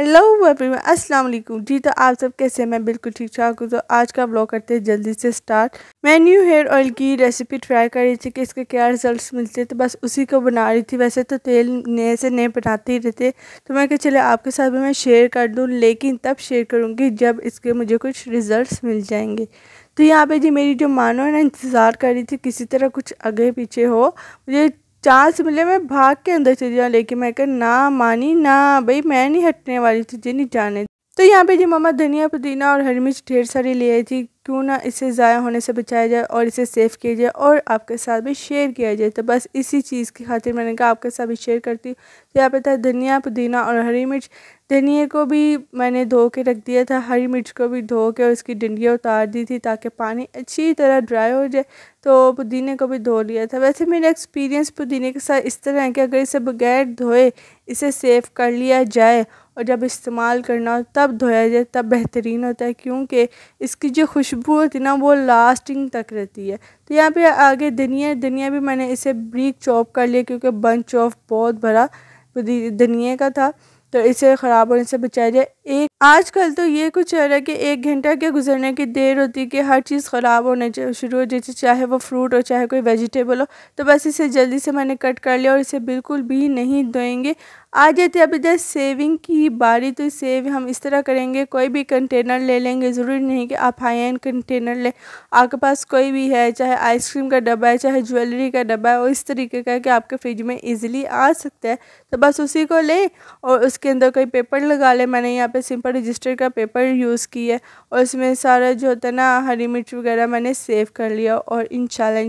hello everyone अस्सलाम वालेकुम जी तो आप सब कैसे मैं बिल्कुल ठीक ठाक हूँ तो आज का ब्लॉग करते हैं जल्दी से स्टार्ट मैं न्यू हेयर ऑयल की रेसिपी ट्राई कर रही थी कि इसके क्या रिजल्ट्स मिलते हैं तो बस उसी को बना रही थी वैसे तो तेल नए से नए बनाते ही रहते तो मैं कहा चले आपके साथ भी मैं शेयर कर दूँ लेकिन तब शेयर करूँगी जब इसके मुझे कुछ रिज़ल्ट मिल जाएंगे तो यहाँ पे जी मेरी जो मानो है ना इंतज़ार कर रही थी किसी तरह कुछ आगे पीछे हो मुझे चांस मिले मैं भाग के अंदर चली जाऊँ लेकिन मैं कह ना मानी ना भाई मैं नहीं हटने वाली तुझे नहीं जाने तो यहाँ पे जी मम्मा धनिया पुदीना और हरी मिर्च ढेर सारी ले आई थी क्यों ना इसे ज़ाया होने से बचाया जाए और इसे सेव किया जाए और आपके साथ भी शेयर किया जाए तो बस इसी चीज़ की खातिर मैंने कहा आपके साथ भी शेयर करती हूँ तो यहाँ पे था धनिया पुदीना और हरी मिर्च धनिया को भी मैंने धो के रख दिया था हरी मिर्च को भी धो के और उसकी डंडियाँ उतार दी थी ताकि पानी अच्छी तरह ड्राई हो जाए तो पुदीने को भी धो लिया था वैसे मेरा एक्सपीरियंस पुदीने के साथ इस तरह है कि अगर इसे बगैर धोए इसे सेव कर लिया जाए और जब इस्तेमाल करना हो तब धोया जाए तब बेहतरीन होता है क्योंकि इसकी जो खुशबू होती है ना वो लास्टिंग तक रहती है तो यहाँ पे आगे धनिया धनिया भी मैंने इसे ब्रीक चॉप कर लिया क्योंकि बंच ऑफ बहुत बड़ा धनिया का था तो इसे ख़राब होने से बचाया जाए एक आजकल तो ये कुछ हो रहा है कि एक घंटा के गुजरने की देर होती है कि हर चीज़ ख़राब होने शुरू हो जैसे चाहे वो फ्रूट हो चाहे कोई वेजिटेबल हो तो बस इसे जल्दी से मैंने कट कर लिया और इसे बिल्कुल भी नहीं धोएंगे आ जाते अभी जैसे सेविंग की बारी तो सेव हम इस तरह करेंगे कोई भी कंटेनर ले लेंगे ज़रूरी नहीं कि आप हाई एंड कंटेनर लें आपके पास कोई भी है चाहे आइसक्रीम का डब्बा है चाहे ज्वेलरी का डब्बा है और इस तरीके का कि आपके फ्रिज में इजीली आ सकता है तो बस उसी को लें और उसके अंदर कोई पेपर लगा लें मैंने यहाँ पे सिंपल रजिस्टर का पेपर यूज़ किया और इसमें सारा जो होता है ना हरी मिर्च वगैरह मैंने सेव कर लिया और इन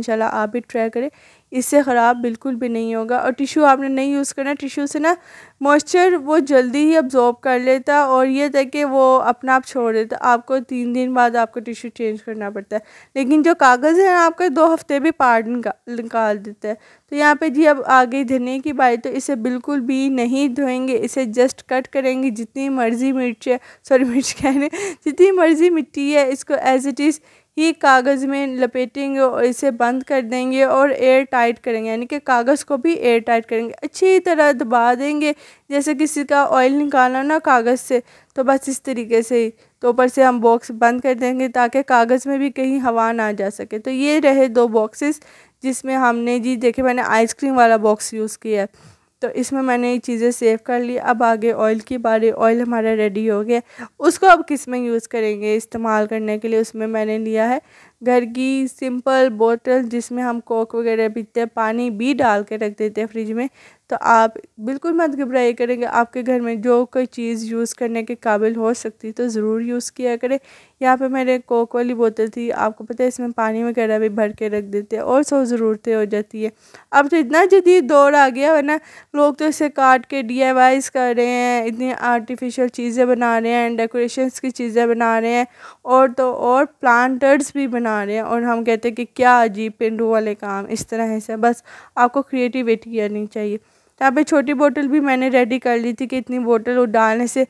शाला आप भी ट्राई करें इससे ख़राब बिल्कुल भी नहीं होगा और टिशू आपने नहीं यूज़ करना टिशू से ना मॉइस्चर वो जल्दी ही अब्जॉर्ब कर लेता और ये था कि वो अपना आप छोड़ देता आपको तीन दिन बाद आपको टिशू चेंज करना पड़ता है लेकिन जो कागज़ है आपका दो हफ्ते भी पार्ट निकाल देता है तो यहाँ पे जी अब आ गई धनिया की बारी तो इसे बिल्कुल भी नहीं धोएंगे इसे जस्ट कट करेंगे जितनी मर्ज़ी मिर्च है सॉरी मिर्च कहने जितनी मर्ज़ी मिट्टी है इसको एज इट इज़ ही कागज़ में लपेटेंगे और इसे बंद कर देंगे और एयर टाइट करेंगे यानी कि कागज़ को भी एयर टाइट करेंगे अच्छी तरह दबा देंगे जैसे किसी का ऑयल निकालना ना कागज़ से तो बस इस तरीके से ही तो ऊपर से हम बॉक्स बंद कर देंगे ताकि कागज़ में भी कहीं हवा ना जा सके तो ये रहे दो बॉक्सेस जिसमें हमने जी देखे मैंने आइसक्रीम वाला बॉक्स यूज़ किया है तो इसमें मैंने ये चीज़ें सेव कर ली अब आगे ऑयल की बारी ऑयल हमारा रेडी हो गया उसको अब किस में यूज़ करेंगे इस्तेमाल करने के लिए उसमें मैंने लिया है घर की सिंपल बोतल जिसमें हम कोक वगैरह पीते हैं पानी भी डाल के रख देते हैं फ्रिज में तो आप बिल्कुल मत घबराई करेंगे आपके घर में जो कोई चीज़ यूज़ करने के काबिल हो सकती तो ज़रूर यूज़ किया करें यहाँ पे मेरे कोक वाली बोतल थी आपको पता है इसमें पानी वगैरह भी भर के रख देते हैं और सो ज़रूरतें हो जाती है अब तो इतना जदीद दौर आ गया है ना लोग तो इसे काट के डी कर रहे हैं इतनी आर्टिफिशियल चीज़ें बना रहे हैं डेकोरेशन की चीज़ें बना रहे हैं और तो और प्लांटर्स भी बना बना रहे हैं और हम कहते हैं कि क्या अजीब पेंडू वाले काम इस तरह से बस आपको क्रिएटिविटी करनी चाहिए यहाँ पे छोटी बोतल भी मैंने रेडी कर ली थी कि इतनी बोतल वो डालने से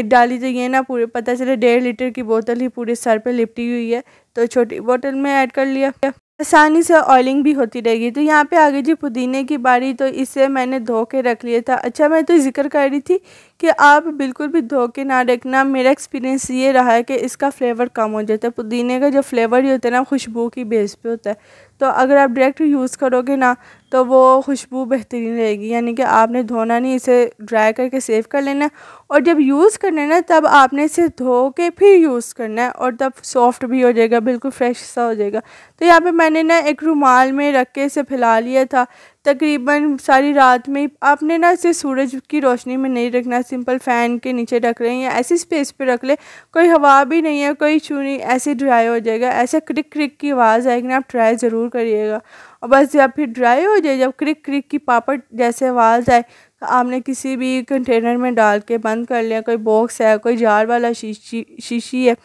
एक डाली तो ये ना पूरे पता चले डेढ़ लीटर की बोतल ही पूरे सर पे लिपटी हुई है तो छोटी बोतल में ऐड कर लिया आसानी से ऑयलिंग भी होती रहेगी तो यहाँ पे आगे जी पुदीने की बारी तो इसे मैंने धो के रख लिया था अच्छा मैं तो जिक्र कर रही थी कि आप बिल्कुल भी धो के ना रखना मेरा एक्सपीरियंस ये रहा है कि इसका फ्लेवर कम हो जाता है पुदीने का जो फ्लेवर ही होता है ना खुशबू की बेस पे होता है तो अगर आप डायरेक्ट यूज़ करोगे ना तो वो खुशबू बेहतरीन रहेगी यानी कि आपने धोना नहीं इसे ड्राई करके सेव कर लेना और जब यूज़ करना है ना तब आपने इसे धो के फिर यूज़ करना है और तब सॉफ्ट भी हो जाएगा बिल्कुल फ्रेश सा हो जाएगा तो यहाँ पे मैंने ना एक रुमाल में रख के इसे फैला लिया था तकरीबन सारी रात में आपने ना इसे सूरज की रोशनी में नहीं रखना सिंपल फ़ैन के नीचे रख लें या ऐसी स्पेस पे रख लें कोई हवा भी नहीं है कोई छू नहीं ऐसे ड्राई हो जाएगा ऐसे क्रिक क्रिक की आवाज़ आएगी ना आप ट्राई ज़रूर करिएगा और बस जब फिर ड्राई हो जाए जब क्रिक क्रिक की पापड़ जैसे आवाज़ आए तो आपने किसी भी कंटेनर में डाल के बंद कर लिया कोई बॉक्स है कोई जार वाला शीशी शीशी है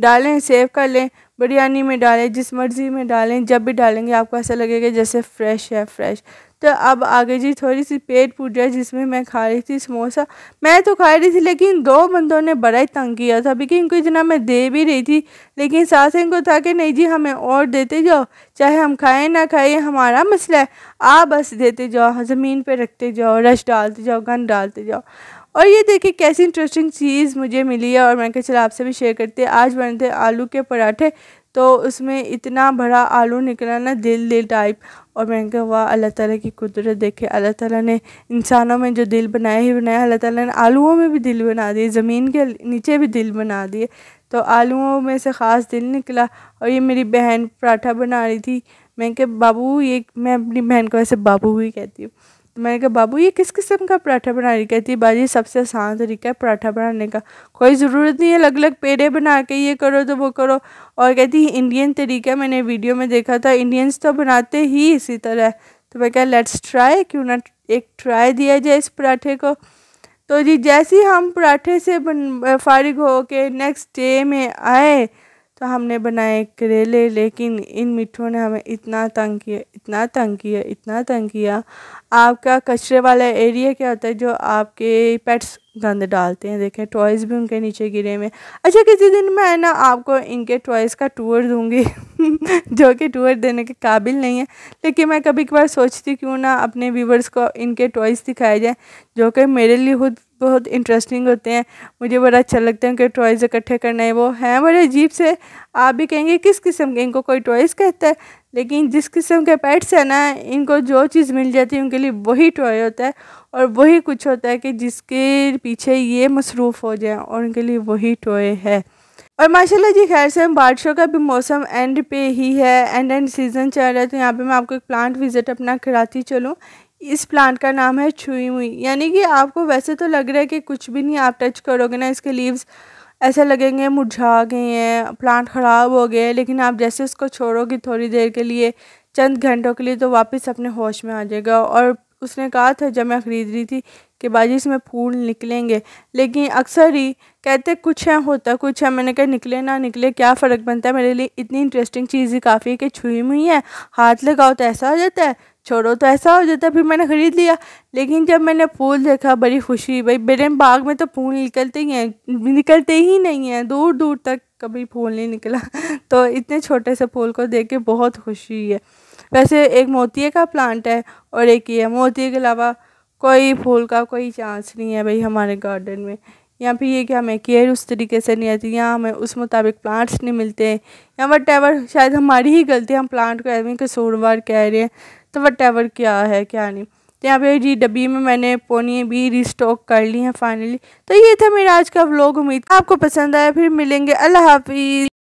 डालें सेव कर लें बिरयानी में डालें जिस मर्ज़ी में डालें जब भी डालेंगे आपको ऐसा लगेगा जैसे फ़्रेश है फ़्रेश तो अब आगे जी थोड़ी सी पेट पूट जाए जिसमें मैं खा रही थी समोसा मैं तो खा रही थी लेकिन दो बंदों ने बड़ा ही तंग किया था क्योंकि इनको इतना मैं दे भी रही थी लेकिन सास इनको था कि नहीं जी हमें और देते जाओ चाहे हम खाएं ना खाएं हमारा मसला है आप बस देते जाओ ज़मीन पर रखते जाओ रश डालते जाओ गन डालते जाओ और ये देखिए कैसी इंटरेस्टिंग चीज़ मुझे मिली है और मैंने कहा चलो आपसे भी शेयर करते हैं आज बने थे आलू के पराठे तो उसमें इतना बड़ा आलू निकला ना दिल दिल टाइप और मैंने कहा वाह अल्लाह ताला की कुदरत देखे अल्लाह ताला ने इंसानों में जो दिल बनाया ही बनाया अल्लाह ताला ने आलूओं में भी दिल बना दिए ज़मीन के नीचे भी दिल बना दिए तो आलूओं में से ख़ास दिल निकला और ये मेरी बहन पराठा बना रही थी मैंने कहा बाबू ये मैं अपनी बहन को ऐसे बाबू भी कहती हूँ तो मैंने कहा बाबू ये किस किस्म का पराठा बना रही कहती बाजी सबसे आसान तरीका है पराठा बनाने का कोई ज़रूरत नहीं है अलग अलग पेड़े बना के ये करो तो वो करो और कहती इंडियन तरीका मैंने वीडियो में देखा था इंडियंस तो बनाते ही इसी तरह तो मैं कहा लेट्स ट्राई क्यों ना एक ट्राई दिया जाए इस पराठे को तो जी जैसे ही हम पराठे से बन फारिग हो के नेक्स्ट डे में आए तो हमने बनाए करेले लेकिन इन मिठ्ठों ने हमें इतना तंग किया इतना तंग किया इतना तंग किया आपका कचरे वाला एरिया क्या होता है जो आपके पेट्स गंद डालते हैं देखें टॉयज़ भी उनके नीचे गिरे हुए अच्छा किसी दिन मैं ना आपको इनके टॉयज़ का टूर दूंगी जो कि टूर देने के काबिल नहीं है लेकिन मैं कभी कभार सोचती क्यों ना अपने व्यूवर्स को इनके टॉयज़ दिखाए जाएँ जो कि मेरे लिए खुद बहुत इंटरेस्टिंग होते हैं मुझे बड़ा अच्छा लगता है उनके टॉयज़ इकट्ठे करने है वो हैं बड़े अजीब से आप भी कहेंगे किस किस्म के इनको कोई टॉयज़ कहता है लेकिन जिस किस्म के पेट्स हैं ना इनको जो चीज़ मिल जाती है उनके लिए वही टॉय होता है और वही कुछ होता है कि जिसके पीछे ये मसरूफ़ हो जाए और उनके लिए वही टोए है और माशाल्लाह जी खैर से बारिशों का भी मौसम एंड पे ही है एंड एंड सीज़न चल रहा है तो यहाँ पे मैं आपको एक प्लांट विज़िट अपना कराती चलूँ इस प्लांट का नाम है छुई हुई यानी कि आपको वैसे तो लग रहा है कि कुछ भी नहीं आप टच करोगे ना इसके लीव्स ऐसे लगेंगे मुरझा गए हैं प्लांट ख़राब हो गए लेकिन आप जैसे उसको छोड़ोगे थोड़ी देर के लिए चंद घंटों के लिए तो वापस अपने होश में आ जाएगा और उसने कहा था जब मैं ख़रीद रही थी कि बाजी इसमें फूल निकलेंगे लेकिन अक्सर ही कहते कुछ है होता कुछ है मैंने कहा निकले ना निकले क्या फ़र्क बनता है मेरे लिए इतनी इंटरेस्टिंग चीज़ ही काफ़ी है कि छुई हुई है हाथ लगाओ तो ऐसा हो जाता है छोड़ो तो ऐसा हो जाता है फिर मैंने ख़रीद लिया लेकिन जब मैंने फूल देखा बड़ी खुशी भाई मेरे बाग में तो फूल निकलते ही हैं निकलते ही नहीं हैं दूर दूर तक कभी फूल नहीं निकला तो इतने छोटे से फूल को देख के बहुत खुशी हुई है वैसे एक मोती का प्लांट है और एक ये मोती के अलावा कोई फूल का कोई चांस नहीं है भाई हमारे गार्डन में या फिर ये कि हमें केयर उस तरीके से नहीं आती या हमें उस मुताबिक प्लांट्स नहीं मिलते या वट एवर शायद हमारी ही गलती हम प्लांट को एवं कसूरवार कह रहे हैं तो वट एवर क्या है क्या नहीं तो यहाँ पे जी डब्बी में मैंने पोनी भी रिस्टॉक कर ली हैं फाइनली तो ये था मेरा आज का व्लॉग उम्मीद आपको पसंद आया फिर मिलेंगे अल्लाह हाफिज़